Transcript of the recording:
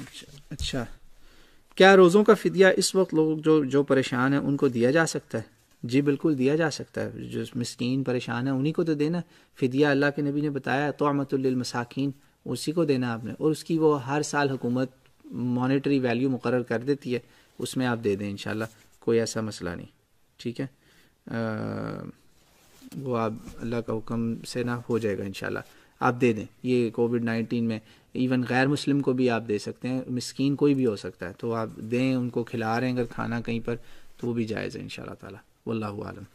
अच्छा क्या रोज़ों का फ़दिया इस वक्त लोग जो जो परेशान हैं उनको दिया जा सकता है जी बिल्कुल दिया जा सकता है जो मस्किन परेशान है उन्हीं को तो देना फ़दिया अल्लाह के नबी ने बताया तोमतुलमसाकिन उसी को देना आपने और उसकी वो हर साल हुकूमत मॉनिटरी वैल्यू मुकर कर देती है उसमें आप दे दें इन कोई ऐसा मसला नहीं ठीक है आ, वो आप अल्लाह का हुक्म से ना हो जाएगा इनशाला आप दे दें ये कोविड नाइन्टीन में इवन गैर मुस्लिम को भी आप दे सकते हैं मस्किन कोई भी हो सकता है तो आप दें उनको खिला रहे हैं अगर खाना कहीं पर तो वो भी जायज़ है इन शाह तल्ला आलम